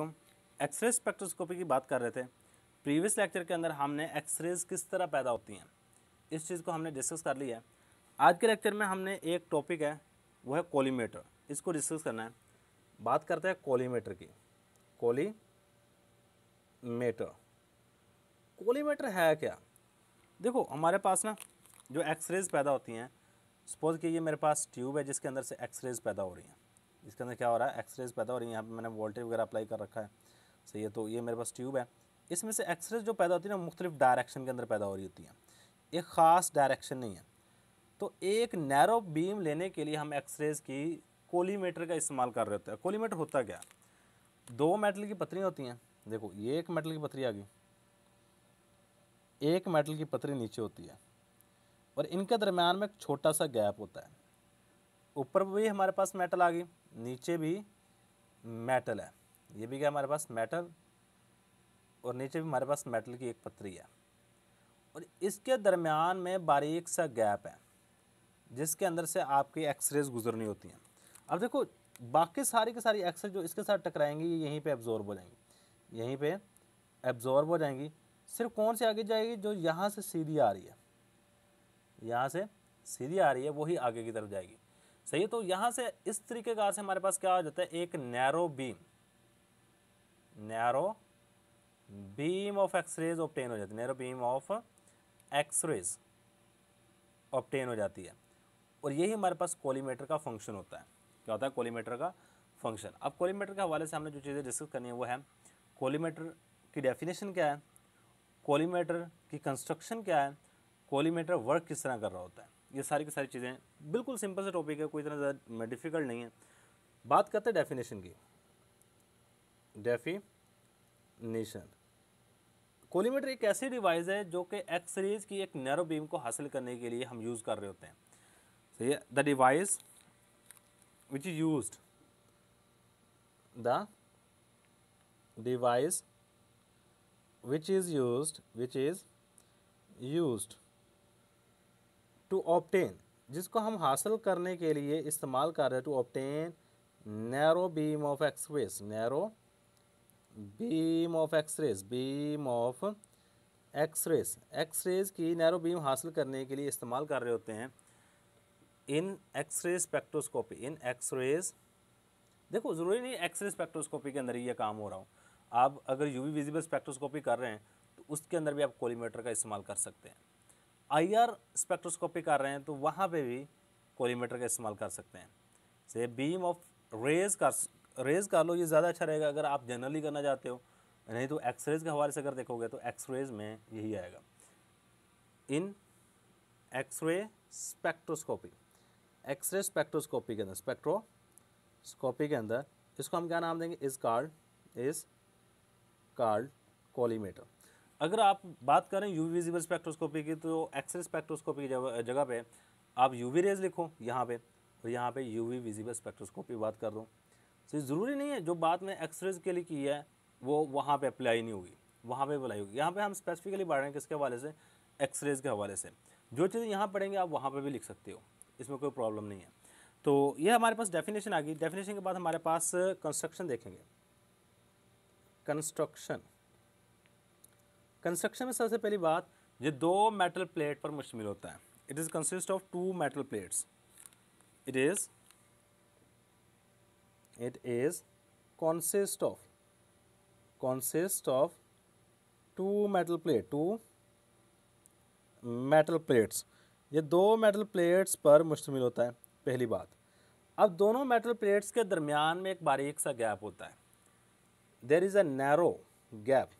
वालेकुम x ray spectroscopy की बात कर रहे थे प्रीवियस लेक्चर के अंदर हमने एक्सरेज किस तरह पैदा होती हैं इस चीज़ को हमने डिस्कस कर लिया है आज के लेक्चर में हमने एक टॉपिक है वो है कोलीमेटर इसको डिस्कस करना है बात करते हैं कोलीमेटर की कोली मेटर कोलीमेटर है क्या देखो हमारे पास ना जो एक्सरेज पैदा होती हैं सपोज़ कि ये मेरे पास ट्यूब है जिसके अंदर से एक्सरेज पैदा हो रही हैं इसके अंदर क्या हो रहा है एक्सरेज पैदा हो रही है यहाँ पर मैंने वोल्टेज वगैरह अप्लाई कर रखा है सही है तो ये मेरे पास ट्यूब है इसमें से एक्सरेज जो पैदा होती है ना मुख्तलिफ डायरेक्शन के अंदर पैदा हो रही होती है एक ख़ास डायरेक्शन नहीं है तो एक नैरो बीम लेने के लिए हम एक्सरेज की कोलीमीटर का इस्तेमाल कर रहे होते हैं कोलीमीटर होता क्या दो मेटल की पत्रियाँ होती हैं देखो ये एक मेटल की पथरी आ गई एक मेटल की पतरी नीचे होती है और इनके दरम्यान में एक छोटा सा गैप होता है ऊपर भी हमारे पास मेटल आ गई नीचे भी मेटल है ये भी क्या हमारे पास मेटल और नीचे भी हमारे पास मेटल की एक पत्री है और इसके दरमियान में बारीक सा गैप है जिसके अंदर से आपकी एक्सरेज गुजरनी होती हैं अब देखो बाकी सारी की सारी एक्सरे जो इसके साथ टकराएंगी ये यहीं पे एब्जॉर्ब हो जाएंगी यहीं पे एब्जॉर्ब हो जाएंगी सिर्फ कौन सी आगे जाएगी जो यहाँ से सीधी आ रही है यहाँ से सीधी आ रही है वही आगे की तरफ जाएगी सही है तो यहाँ से इस तरीके का से हमारे पास क्या हो जाता है एक narrow beam narrow beam of x-rays obtain हो जाती है narrow beam of x-rays obtain हो जाती है और यही हमारे पास कोलीमेटर का फंक्शन होता है क्या होता है कोलीमेटर का फंक्शन अब कोलीमेटर के हवाले से हमने जो चीज़ें डिस्कस करनी है वो है कोलीमीटर की डेफिनेशन क्या है कोलीमेटर की कंस्ट्रक्शन क्या है कोलीमीटर वर्क किस तरह कर रहा होता है ये सारी की सारी चीज़ें बिल्कुल सिंपल सा टॉपिक है कोई इतना ज़्यादा डिफ़िकल्ट नहीं है बात करते हैं डेफिनेशन की डेफिनेशन कोलीमीटर एक ऐसी डिवाइस है जो कि एक्स रेज की एक नैरो बीम को हासिल करने के लिए हम यूज़ कर रहे होते हैं सही है the device which is use the device which is use which is use to obtain जिसको हम हासिल करने के लिए इस्तेमाल कर रहे हैं to obtain narrow beam of x-rays narrow beam of x-rays beam of x-rays x-rays की नैरो बीम हासिल करने के लिए इस्तेमाल कर रहे होते हैं in x-ray spectroscopy in x-rays देखो ज़रूरी नहीं एक्सरे स्पेक्ट्रोस्कोपी के अंदर ही ये काम हो रहा हो आप अगर यूवी विजिबल स्पेक्ट्रोस्कोपी कर रहे हैं तो उसके अंदर भी आप कोलीमीटर का इस्तेमाल कर सकते हैं आईआर स्पेक्ट्रोस्कोपी कर रहे हैं तो वहाँ पे भी कोलीमीटर का इस्तेमाल कर सकते हैं से बीम ऑफ रेज कर रेज कर लो ये ज़्यादा अच्छा रहेगा अगर आप जनरली करना चाहते हो नहीं तो एक्सरेज के हवाले से अगर देखोगे तो एक्स रेज में यही आएगा in x-ray spectroscopy x-ray spectroscopy के अंदर स्पेक्ट्रोस्कोपी के अंदर इसको हम क्या नाम देंगे इस कार्ड इस कार्ड कोलीमीटर अगर आप बात करें यू विजिबल स्पेक्ट्रोस्कोपी की तो एक्सरे स्पेक्ट्रोस्कोपी की जगह पे आप यू वी रेज लिखो यहाँ पे और यहाँ पे वी विजिबल स्पेक्ट्रोस्कोपी बात कर दूँ तो ज़रूरी नहीं है जो बात मैं एक्सरेज के लिए की है वो वहाँ पर अप्लाई नहीं होगी वहाँ पर अप्लाई होगी यहाँ पर हम स्पेसिफिकली बढ़ रहे हैं किसके हवाले से एक्सरेज के हवाले से जो चीज़ें यहाँ पढ़ेंगे आप वहाँ पर भी लिख सकते हो इसमें कोई प्रॉब्लम नहीं है तो ये हमारे पास डेफिनेशन आ गई डेफिनेशन के बाद हमारे पास कंस्ट्रक्शन देखेंगे कंस्ट्रक्शन कंस्ट्रक्शन में सबसे पहली बात ये दो मेटल प्लेट पर मुश्तमिल होता है it is consist of two metal plates it is it is consist of consist of two metal plate two metal plates ये दो मेटल प्लेट्स पर मुश्तमिल होता है पहली बात अब दोनों मेटल प्लेट्स के दरमियान में एक बारीक सा गैप होता है there is a narrow gap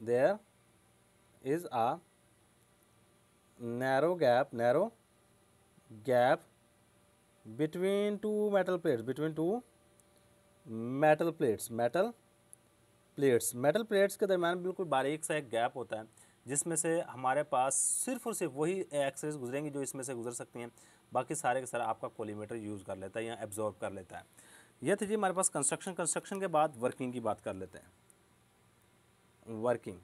there is a narrow gap narrow gap between two metal plates between two metal plates metal plates metal plates के दरमियान बिल्कुल बारीक सा एक गैप होता है जिसमें से हमारे पास सिर्फ और सिर्फ वही एक्सरेज गुजरेंगी जो इसमें से गुजर सकती हैं बाकी सारे के सारा आपका कोलीमीटर यूज़ कर लेता है या एब्जॉर्ब कर लेता है यह थी जी हमारे पास कंस्ट्रक्शन कंस्ट्रक्शन के बाद वर्किंग की बात कर लेते हैं वर्किंग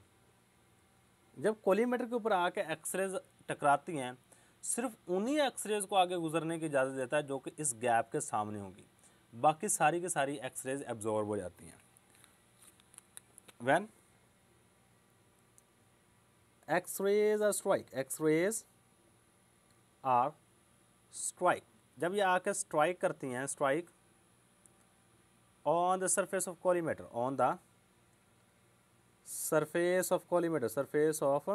जब कोलीमेटर के ऊपर आके एक्सरेज टकराती हैं सिर्फ उन्हीं एक्सरेज को आगे गुजरने की इजाज़त देता है जो कि इस गैप के सामने होगी बाकी सारी की सारी एक्सरेज एब्जॉर्ब हो जाती हैं when x-rays are strike x-rays are strike जब ये आके स्ट्राइक करती हैं strike on the surface of collimator on the surface of collimator surface of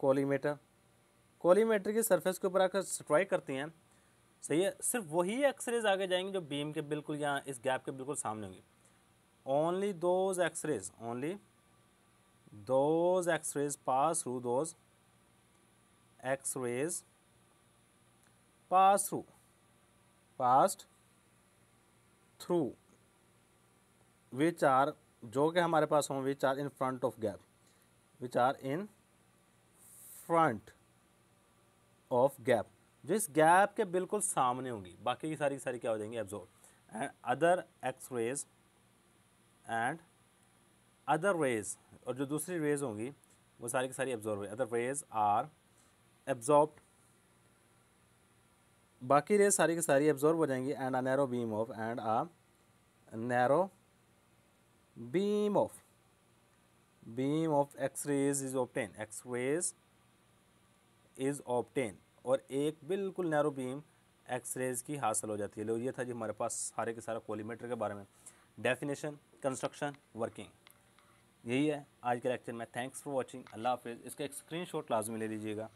collimator collimator की सरफेस के ऊपर आकर स्ट्राइक करती हैं सही है सिर्फ वही एक्सरेज आगे जाएंगे जो बीम के बिल्कुल यहाँ इस गैप के बिल्कुल सामने होंगी only those x-rays only those x-rays pass through those x-rays pass through past through which are जो कि हमारे पास हों which are in front of gap which are in front of gap जो इस गैप के बिल्कुल सामने होंगी बाकी की सारी की सारी क्या हो जाएंगी absorb and other x-rays and other rays और जो दूसरी रेज होंगी वो सारी की सारी एब्जॉर्ब हुई अदर रेज आर एब्जॉर्ब बाकी रेज सारी की सारी एब्जॉर्ब हो जाएंगी and a narrow beam of and a narrow beam of beam of x rays is obtained x rays is obtained और एक बिल्कुल नैरो बीम एक्स रेज की हासिल हो जाती है लो ये था जी हमारे पास सारे के सारा कोलीमीटर के बारे में डेफिनेशन कंस्ट्रक्शन वर्किंग यही है आज के लेक्चर में थैंक्स फॉर वाचिंग अल्लाह हाफिज़ इसका एक स्क्रीनशॉट लाजमी ले लीजिएगा